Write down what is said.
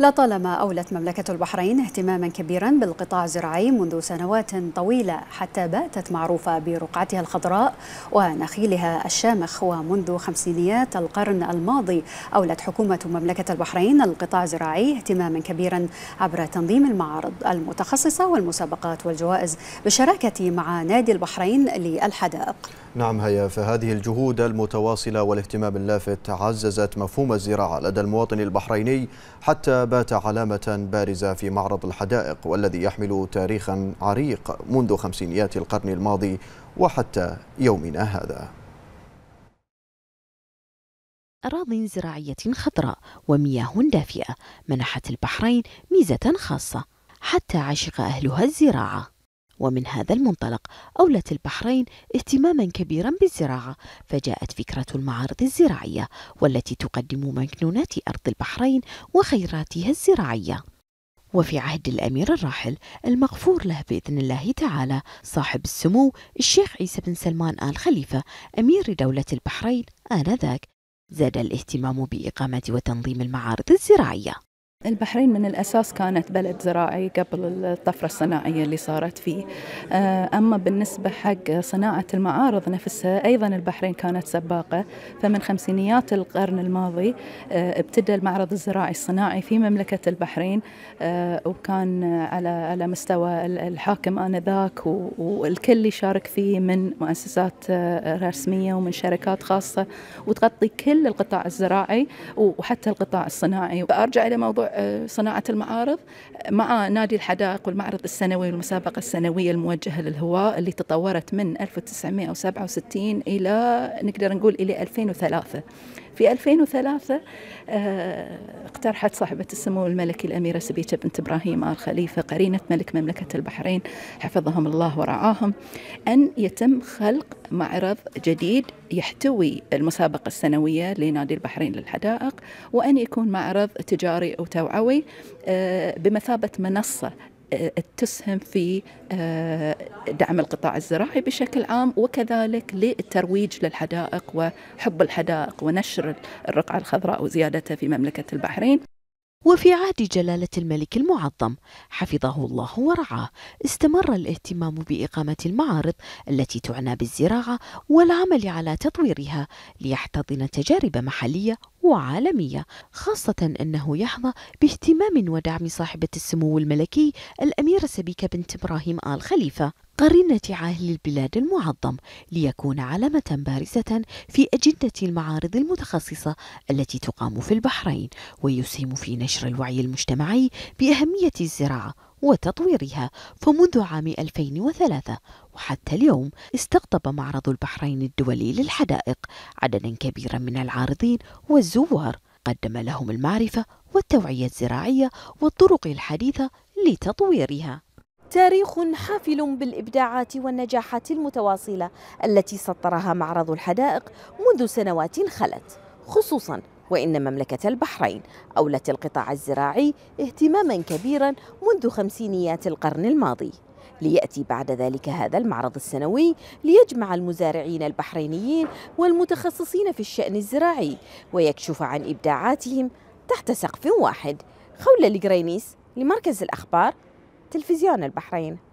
لطالما أولت مملكة البحرين اهتماما كبيرا بالقطاع الزراعي منذ سنوات طويلة حتى باتت معروفة برقعتها الخضراء ونخيلها الشامخ ومنذ خمسينيات القرن الماضي أولت حكومة مملكة البحرين القطاع الزراعي اهتماما كبيرا عبر تنظيم المعارض المتخصصة والمسابقات والجوائز بالشراكة مع نادي البحرين للحدائق نعم هيا فهذه الجهود المتواصلة والاهتمام اللافت عززت مفهوم الزراعة لدى المواطن البحريني حتى بات علامة بارزة في معرض الحدائق والذي يحمل تاريخا عريق منذ خمسينيات القرن الماضي وحتى يومنا هذا أراضي زراعية خضراء ومياه دافئة منحت البحرين ميزة خاصة حتى عشق أهلها الزراعة ومن هذا المنطلق أولت البحرين اهتماما كبيرا بالزراعة فجاءت فكرة المعارض الزراعية والتي تقدم مكنونات أرض البحرين وخيراتها الزراعية وفي عهد الأمير الراحل المغفور له بإذن الله تعالى صاحب السمو الشيخ عيسى بن سلمان آل خليفة أمير دولة البحرين آنذاك زاد الاهتمام بإقامة وتنظيم المعارض الزراعية البحرين من الأساس كانت بلد زراعي قبل الطفرة الصناعية اللي صارت فيه آه، أما بالنسبة حق صناعة المعارض نفسها أيضا البحرين كانت سباقة فمن خمسينيات القرن الماضي آه، ابتدى المعرض الزراعي الصناعي في مملكة البحرين آه، وكان على على مستوى الحاكم آنذاك والكل اللي شارك فيه من مؤسسات رسمية ومن شركات خاصة وتغطي كل القطاع الزراعي وحتى القطاع الصناعي فأرجع إلى موضوع آه، صناعة المعارض مع نادي الحدائق والمعرض السنوي والمسابقة السنوية الموجهة للهواة اللي تطورت من 1967 إلى نقدر نقول إلى 2003 في 2003 آه، اقترحت صاحبة السمو الملكي الأميرة سبيتة بنت إبراهيم آل خليفة قرينة ملك مملكة البحرين حفظهم الله ورعاهم أن يتم خلق معرض جديد يحتوي المسابقة السنوية لنادي البحرين للحدائق وأن يكون معرض تجاري أو توعوي آه، بمثابة منصة تسهم في آه، دعم القطاع الزراعي بشكل عام وكذلك للترويج للحدائق وحب الحدائق ونشر الرقعة الخضراء وزيادتها في مملكة البحرين وفي عهد جلالة الملك المعظم حفظه الله ورعاه استمر الاهتمام بإقامة المعارض التي تعنى بالزراعة والعمل على تطويرها ليحتضن تجارب محلية وعالمية خاصة أنه يحظى باهتمام ودعم صاحبة السمو الملكي الأميرة سبيكة بنت إبراهيم آل خليفة قرينة عاهل البلاد المعظم ليكون علامة بارزة في أجندة المعارض المتخصصة التي تقام في البحرين ويسهم في نشر الوعي المجتمعي بأهمية الزراعة وتطويرها فمنذ عام 2003 وحتى اليوم استقطب معرض البحرين الدولي للحدائق عددا كبيرا من العارضين والزوار قدم لهم المعرفة والتوعية الزراعية والطرق الحديثة لتطويرها تاريخ حافل بالإبداعات والنجاحات المتواصلة التي سطرها معرض الحدائق منذ سنوات خلت خصوصا وإن مملكة البحرين أولت القطاع الزراعي اهتماما كبيرا منذ خمسينيات القرن الماضي ليأتي بعد ذلك هذا المعرض السنوي ليجمع المزارعين البحرينيين والمتخصصين في الشأن الزراعي ويكشف عن إبداعاتهم تحت سقف واحد خولة لجرينيس لمركز الأخبار تلفزيون البحرين